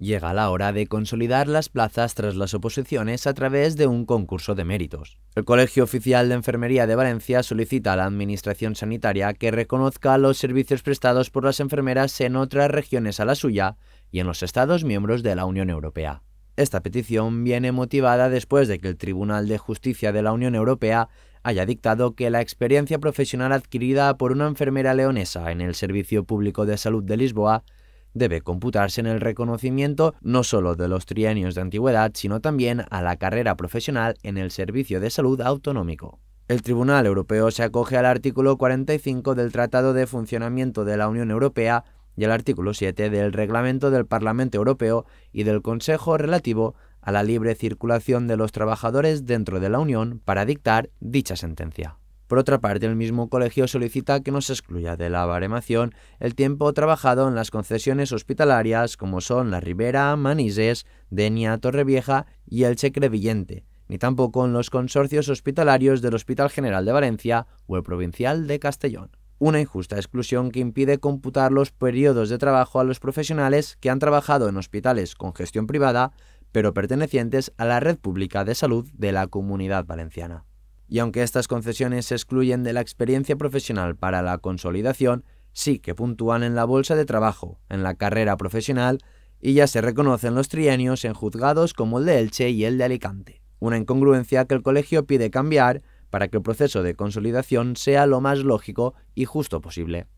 Llega la hora de consolidar las plazas tras las oposiciones a través de un concurso de méritos. El Colegio Oficial de Enfermería de Valencia solicita a la Administración Sanitaria que reconozca los servicios prestados por las enfermeras en otras regiones a la suya y en los Estados miembros de la Unión Europea. Esta petición viene motivada después de que el Tribunal de Justicia de la Unión Europea haya dictado que la experiencia profesional adquirida por una enfermera leonesa en el Servicio Público de Salud de Lisboa debe computarse en el reconocimiento no solo de los trienios de antigüedad, sino también a la carrera profesional en el servicio de salud autonómico. El Tribunal Europeo se acoge al artículo 45 del Tratado de Funcionamiento de la Unión Europea y al artículo 7 del Reglamento del Parlamento Europeo y del Consejo relativo a la libre circulación de los trabajadores dentro de la Unión para dictar dicha sentencia. Por otra parte, el mismo colegio solicita que no se excluya de la baremación el tiempo trabajado en las concesiones hospitalarias como son la Ribera, Manises, Denia, Torrevieja y el Crevillente, ni tampoco en los consorcios hospitalarios del Hospital General de Valencia o el Provincial de Castellón una injusta exclusión que impide computar los periodos de trabajo a los profesionales que han trabajado en hospitales con gestión privada, pero pertenecientes a la red pública de salud de la comunidad valenciana y aunque estas concesiones se excluyen de la experiencia profesional para la consolidación, sí que puntúan en la bolsa de trabajo, en la carrera profesional, y ya se reconocen los trienios en juzgados como el de Elche y el de Alicante. Una incongruencia que el colegio pide cambiar para que el proceso de consolidación sea lo más lógico y justo posible.